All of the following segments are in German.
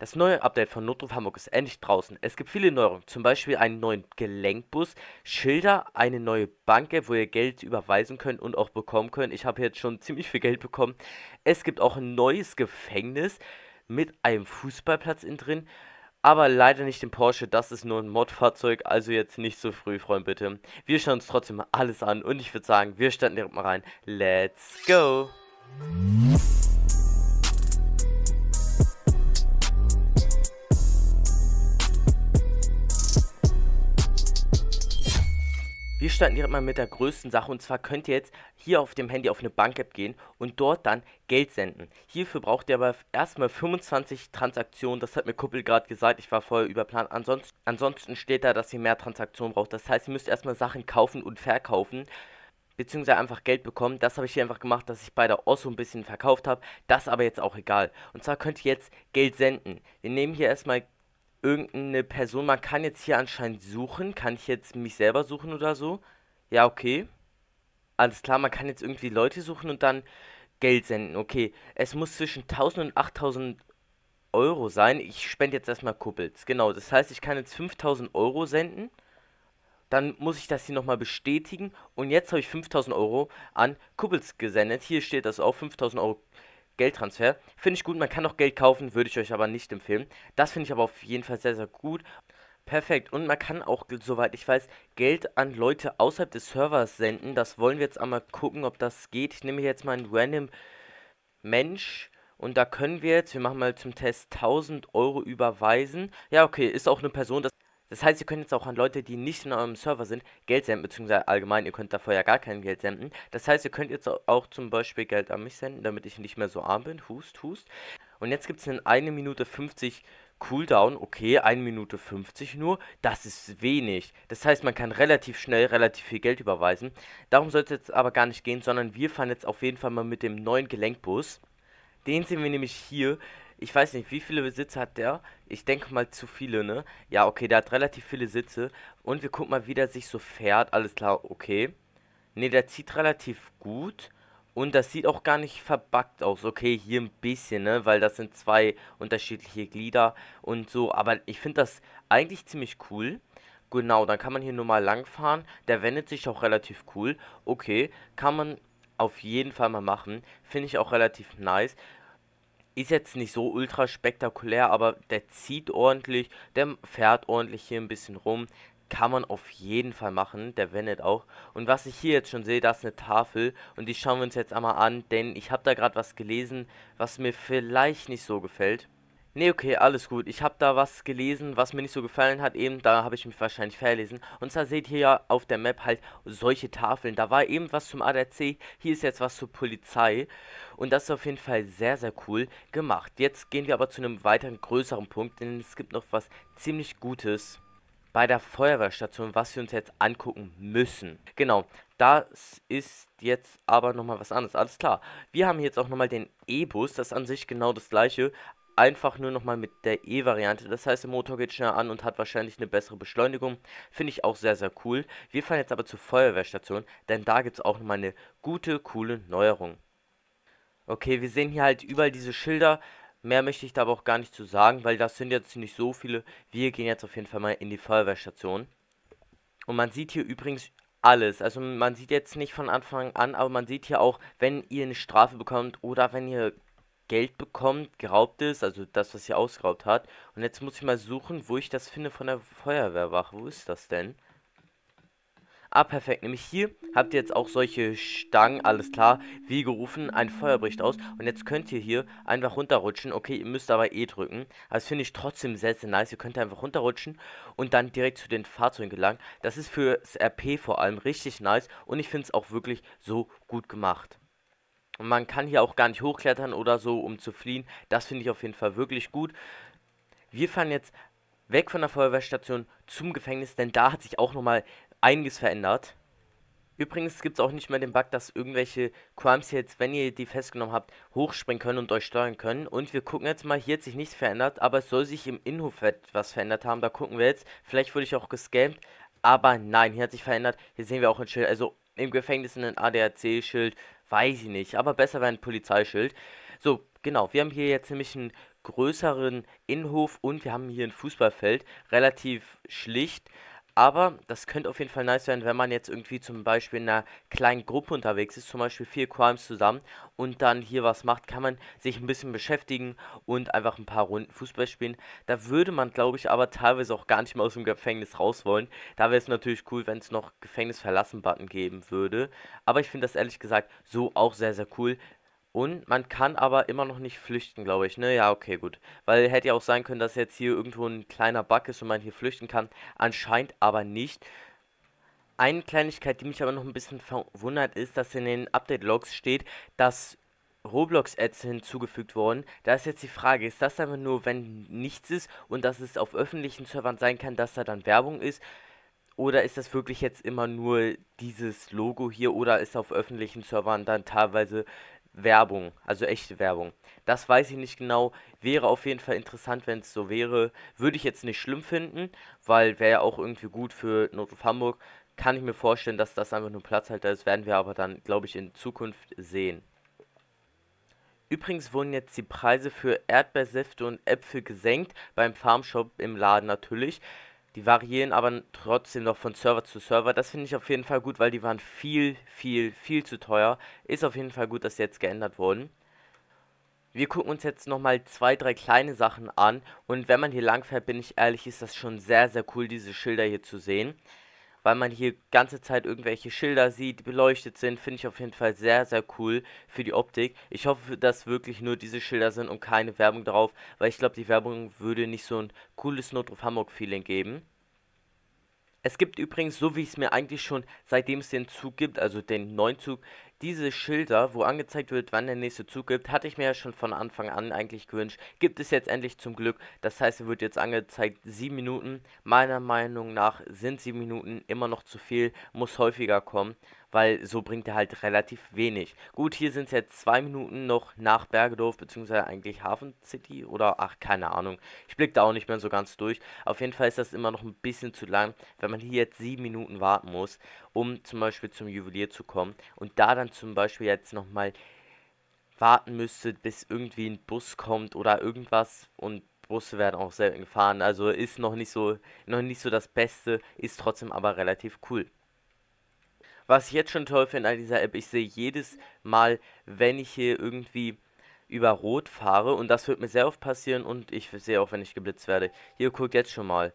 Das neue Update von Notruf Hamburg ist endlich draußen. Es gibt viele Neuerungen, zum Beispiel einen neuen Gelenkbus, Schilder, eine neue Bank, wo ihr Geld überweisen könnt und auch bekommen könnt. Ich habe jetzt schon ziemlich viel Geld bekommen. Es gibt auch ein neues Gefängnis mit einem Fußballplatz in drin, aber leider nicht den Porsche. Das ist nur ein Modfahrzeug, also jetzt nicht so früh Freunde, bitte. Wir schauen uns trotzdem alles an und ich würde sagen, wir starten direkt mal rein. Let's go! Wir starten direkt mal mit der größten Sache und zwar könnt ihr jetzt hier auf dem Handy auf eine Bank-App gehen und dort dann Geld senden. Hierfür braucht ihr aber erstmal 25 Transaktionen, das hat mir Kuppel gerade gesagt, ich war vorher überplant. Ansonsten, ansonsten steht da, dass ihr mehr Transaktionen braucht, das heißt ihr müsst erstmal Sachen kaufen und verkaufen beziehungsweise einfach Geld bekommen. Das habe ich hier einfach gemacht, dass ich bei der Osso ein bisschen verkauft habe. Das aber jetzt auch egal. Und zwar könnt ihr jetzt Geld senden. Wir nehmen hier erstmal irgendeine Person. Man kann jetzt hier anscheinend suchen. Kann ich jetzt mich selber suchen oder so? Ja, okay. Alles klar, man kann jetzt irgendwie Leute suchen und dann Geld senden. Okay, es muss zwischen 1000 und 8000 Euro sein. Ich spende jetzt erstmal Kuppels. Genau, das heißt, ich kann jetzt 5000 Euro senden. Dann muss ich das hier nochmal bestätigen. Und jetzt habe ich 5000 Euro an Kuppels gesendet. Hier steht das auch, 5000 Euro Geldtransfer. Finde ich gut, man kann auch Geld kaufen, würde ich euch aber nicht empfehlen. Das finde ich aber auf jeden Fall sehr, sehr gut. Perfekt. Und man kann auch, soweit ich weiß, Geld an Leute außerhalb des Servers senden. Das wollen wir jetzt einmal gucken, ob das geht. Ich nehme jetzt mal einen random Mensch. Und da können wir jetzt, wir machen mal zum Test 1000 Euro überweisen. Ja, okay, ist auch eine Person, das das heißt, ihr könnt jetzt auch an Leute, die nicht in eurem Server sind, Geld senden, beziehungsweise allgemein, ihr könnt davor ja gar kein Geld senden. Das heißt, ihr könnt jetzt auch zum Beispiel Geld an mich senden, damit ich nicht mehr so arm bin. Hust, hust. Und jetzt gibt es in 1 Minute 50 Cooldown, okay, 1 Minute 50 nur, das ist wenig. Das heißt, man kann relativ schnell relativ viel Geld überweisen. Darum sollte es jetzt aber gar nicht gehen, sondern wir fahren jetzt auf jeden Fall mal mit dem neuen Gelenkbus. Den sehen wir nämlich hier ich weiß nicht, wie viele Sitze hat der? Ich denke mal zu viele, ne? Ja, okay, der hat relativ viele Sitze. Und wir gucken mal, wie der sich so fährt. Alles klar, okay. Ne, der zieht relativ gut. Und das sieht auch gar nicht verbackt aus. Okay, hier ein bisschen, ne? Weil das sind zwei unterschiedliche Glieder und so. Aber ich finde das eigentlich ziemlich cool. Genau, dann kann man hier nur mal langfahren. Der wendet sich auch relativ cool. Okay, kann man auf jeden Fall mal machen. Finde ich auch relativ nice ist jetzt nicht so ultra spektakulär, aber der zieht ordentlich, der fährt ordentlich hier ein bisschen rum. Kann man auf jeden Fall machen, der Venet auch. Und was ich hier jetzt schon sehe, das ist eine Tafel und die schauen wir uns jetzt einmal an, denn ich habe da gerade was gelesen, was mir vielleicht nicht so gefällt. Nee, okay, alles gut. Ich habe da was gelesen, was mir nicht so gefallen hat. Eben, da habe ich mich wahrscheinlich verlesen. Und zwar seht ihr ja auf der Map halt solche Tafeln. Da war eben was zum ADAC, hier ist jetzt was zur Polizei. Und das ist auf jeden Fall sehr, sehr cool gemacht. Jetzt gehen wir aber zu einem weiteren, größeren Punkt, denn es gibt noch was ziemlich Gutes bei der Feuerwehrstation, was wir uns jetzt angucken müssen. Genau, das ist jetzt aber nochmal was anderes. Alles klar. Wir haben jetzt auch nochmal den E-Bus. Das ist an sich genau das gleiche einfach nur nochmal mit der E-Variante. Das heißt, der Motor geht schneller an und hat wahrscheinlich eine bessere Beschleunigung. Finde ich auch sehr, sehr cool. Wir fahren jetzt aber zur Feuerwehrstation, denn da gibt es auch nochmal eine gute, coole Neuerung. Okay, wir sehen hier halt überall diese Schilder. Mehr möchte ich da aber auch gar nicht zu sagen, weil das sind jetzt nicht so viele. Wir gehen jetzt auf jeden Fall mal in die Feuerwehrstation. Und man sieht hier übrigens alles. Also man sieht jetzt nicht von Anfang an, aber man sieht hier auch, wenn ihr eine Strafe bekommt oder wenn ihr Geld bekommt, geraubt ist, also das, was sie ausgeraubt hat. Und jetzt muss ich mal suchen, wo ich das finde von der Feuerwehrwache. Wo ist das denn? Ah, perfekt. Nämlich hier habt ihr jetzt auch solche Stangen, alles klar. Wie gerufen, ein Feuer bricht aus. Und jetzt könnt ihr hier einfach runterrutschen. Okay, ihr müsst aber E drücken. Das finde ich trotzdem sehr, sehr nice. Ihr könnt einfach runterrutschen und dann direkt zu den Fahrzeugen gelangen. Das ist fürs RP vor allem richtig nice. Und ich finde es auch wirklich so gut gemacht. Und man kann hier auch gar nicht hochklettern oder so, um zu fliehen. Das finde ich auf jeden Fall wirklich gut. Wir fahren jetzt weg von der Feuerwehrstation zum Gefängnis, denn da hat sich auch nochmal einiges verändert. Übrigens gibt es auch nicht mehr den Bug, dass irgendwelche Crimes jetzt, wenn ihr die festgenommen habt, hochspringen können und euch steuern können. Und wir gucken jetzt mal, hier hat sich nichts verändert, aber es soll sich im Innenhof etwas verändert haben. Da gucken wir jetzt. Vielleicht wurde ich auch gescampt, aber nein, hier hat sich verändert. Hier sehen wir auch ein Schild, also im Gefängnis ein ADAC-Schild, Weiß ich nicht, aber besser wäre ein Polizeischild. So, genau, wir haben hier jetzt nämlich einen größeren Innenhof und wir haben hier ein Fußballfeld. Relativ schlicht, aber das könnte auf jeden Fall nice werden, wenn man jetzt irgendwie zum Beispiel in einer kleinen Gruppe unterwegs ist, zum Beispiel vier Crimes zusammen und dann hier was macht, kann man sich ein bisschen beschäftigen und einfach ein paar Runden Fußball spielen. Da würde man, glaube ich, aber teilweise auch gar nicht mehr aus dem Gefängnis raus wollen. Da wäre es natürlich cool, wenn es noch Gefängnis verlassen Button geben würde. Aber ich finde das ehrlich gesagt so auch sehr, sehr cool, und man kann aber immer noch nicht flüchten, glaube ich. Ne, ja, okay, gut. Weil hätte ja auch sein können, dass jetzt hier irgendwo ein kleiner Bug ist und man hier flüchten kann. Anscheinend aber nicht. Eine Kleinigkeit, die mich aber noch ein bisschen verwundert, ist, dass in den Update-Logs steht, dass Roblox-Ads hinzugefügt wurden. Da ist jetzt die Frage, ist das einfach nur, wenn nichts ist und dass es auf öffentlichen Servern sein kann, dass da dann Werbung ist? Oder ist das wirklich jetzt immer nur dieses Logo hier oder ist auf öffentlichen Servern dann teilweise Werbung, also echte Werbung. Das weiß ich nicht genau. Wäre auf jeden Fall interessant, wenn es so wäre. Würde ich jetzt nicht schlimm finden, weil wäre ja auch irgendwie gut für Notruf Hamburg. Kann ich mir vorstellen, dass das einfach nur Platzhalter ist. Werden wir aber dann, glaube ich, in Zukunft sehen. Übrigens wurden jetzt die Preise für Erdbeersäfte und Äpfel gesenkt, beim Farmshop im Laden natürlich. Die variieren aber trotzdem noch von Server zu Server. Das finde ich auf jeden Fall gut, weil die waren viel, viel, viel zu teuer. Ist auf jeden Fall gut, dass sie jetzt geändert wurden. Wir gucken uns jetzt nochmal zwei, drei kleine Sachen an. Und wenn man hier lang fährt, bin ich ehrlich, ist das schon sehr, sehr cool, diese Schilder hier zu sehen weil man hier ganze Zeit irgendwelche Schilder sieht, die beleuchtet sind, finde ich auf jeden Fall sehr, sehr cool für die Optik. Ich hoffe, dass wirklich nur diese Schilder sind und keine Werbung drauf, weil ich glaube, die Werbung würde nicht so ein cooles Notruf Hamburg-Feeling geben. Es gibt übrigens, so wie es mir eigentlich schon seitdem es den Zug gibt, also den neuen Zug, diese Schilder, wo angezeigt wird, wann der nächste Zug gibt, hatte ich mir ja schon von Anfang an eigentlich gewünscht. Gibt es jetzt endlich zum Glück. Das heißt, er wird jetzt angezeigt 7 Minuten. Meiner Meinung nach sind 7 Minuten immer noch zu viel, muss häufiger kommen weil so bringt er halt relativ wenig. Gut, hier sind es jetzt zwei Minuten noch nach Bergedorf, beziehungsweise eigentlich Hafen City oder, ach, keine Ahnung. Ich blicke da auch nicht mehr so ganz durch. Auf jeden Fall ist das immer noch ein bisschen zu lang, wenn man hier jetzt sieben Minuten warten muss, um zum Beispiel zum Juwelier zu kommen und da dann zum Beispiel jetzt nochmal warten müsste, bis irgendwie ein Bus kommt oder irgendwas und Busse werden auch selten gefahren, also ist noch nicht so noch nicht so das Beste, ist trotzdem aber relativ cool. Was ich jetzt schon toll finde an dieser App, ich sehe jedes Mal, wenn ich hier irgendwie über Rot fahre und das wird mir sehr oft passieren und ich sehe auch, wenn ich geblitzt werde. Hier, guckt jetzt schon mal.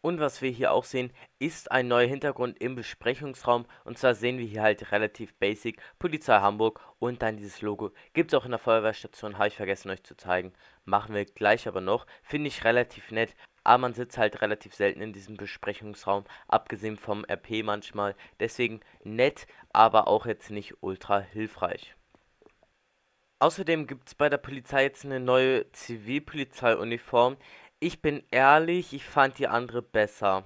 Und was wir hier auch sehen, ist ein neuer Hintergrund im Besprechungsraum. Und zwar sehen wir hier halt relativ basic Polizei Hamburg und dann dieses Logo. Gibt es auch in der Feuerwehrstation, habe ich vergessen euch zu zeigen. Machen wir gleich aber noch. Finde ich relativ nett. Aber man sitzt halt relativ selten in diesem Besprechungsraum, abgesehen vom RP manchmal. Deswegen nett, aber auch jetzt nicht ultra hilfreich. Außerdem gibt es bei der Polizei jetzt eine neue Zivilpolizeiuniform. Ich bin ehrlich, ich fand die andere besser.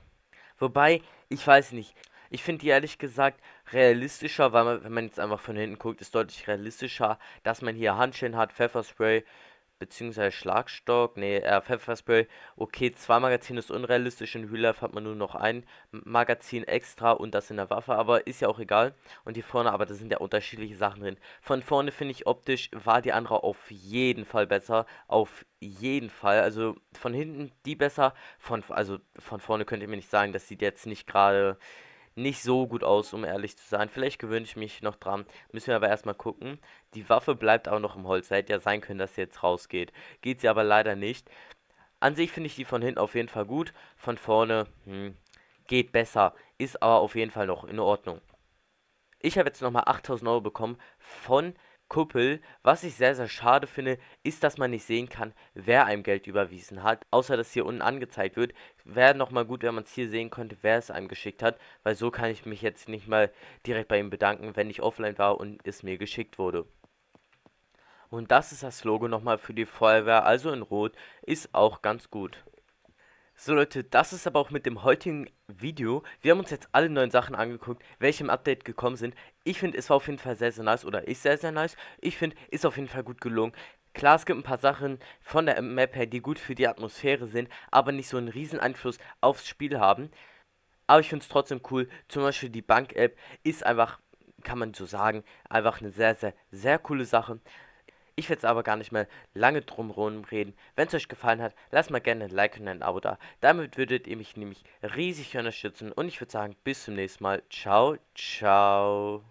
Wobei, ich weiß nicht. Ich finde die ehrlich gesagt realistischer, weil man, wenn man jetzt einfach von hinten guckt, ist deutlich realistischer, dass man hier Handschellen hat, Pfefferspray, beziehungsweise Schlagstock, nee, äh, Pfefferspray. Okay, zwei Magazine ist unrealistisch, in Real hat man nur noch ein Magazin extra und das in der Waffe, aber ist ja auch egal. Und hier vorne, aber da sind ja unterschiedliche Sachen drin. Von vorne finde ich optisch war die andere auf jeden Fall besser, auf jeden Fall. Also von hinten die besser, von, also von vorne könnt ihr mir nicht sagen, das sieht jetzt nicht gerade nicht so gut aus, um ehrlich zu sein. Vielleicht gewöhne ich mich noch dran. Müssen wir aber erstmal gucken. Die Waffe bleibt auch noch im Holz. Hätte ja sein können, dass sie jetzt rausgeht. Geht sie aber leider nicht. An sich finde ich die von hinten auf jeden Fall gut. Von vorne hm, geht besser. Ist aber auf jeden Fall noch in Ordnung. Ich habe jetzt nochmal 8000 Euro bekommen von Kuppel. Was ich sehr, sehr schade finde, ist, dass man nicht sehen kann, wer einem Geld überwiesen hat. Außer, dass hier unten angezeigt wird. Wäre nochmal gut, wenn man es hier sehen könnte, wer es einem geschickt hat. Weil so kann ich mich jetzt nicht mal direkt bei ihm bedanken, wenn ich offline war und es mir geschickt wurde. Und das ist das Logo nochmal für die Feuerwehr, also in Rot, ist auch ganz gut. So Leute, das ist aber auch mit dem heutigen Video. Wir haben uns jetzt alle neuen Sachen angeguckt, welche im Update gekommen sind. Ich finde, es war auf jeden Fall sehr, sehr nice oder ist sehr, sehr nice. Ich finde, ist auf jeden Fall gut gelungen. Klar, es gibt ein paar Sachen von der Map her, die gut für die Atmosphäre sind, aber nicht so einen riesen Einfluss aufs Spiel haben. Aber ich finde es trotzdem cool. Zum Beispiel die Bank-App ist einfach, kann man so sagen, einfach eine sehr, sehr, sehr coole Sache. Ich will jetzt aber gar nicht mehr lange drum reden. Wenn es euch gefallen hat, lasst mal gerne ein Like und ein Abo da. Damit würdet ihr mich nämlich riesig unterstützen. Und ich würde sagen, bis zum nächsten Mal. Ciao, ciao.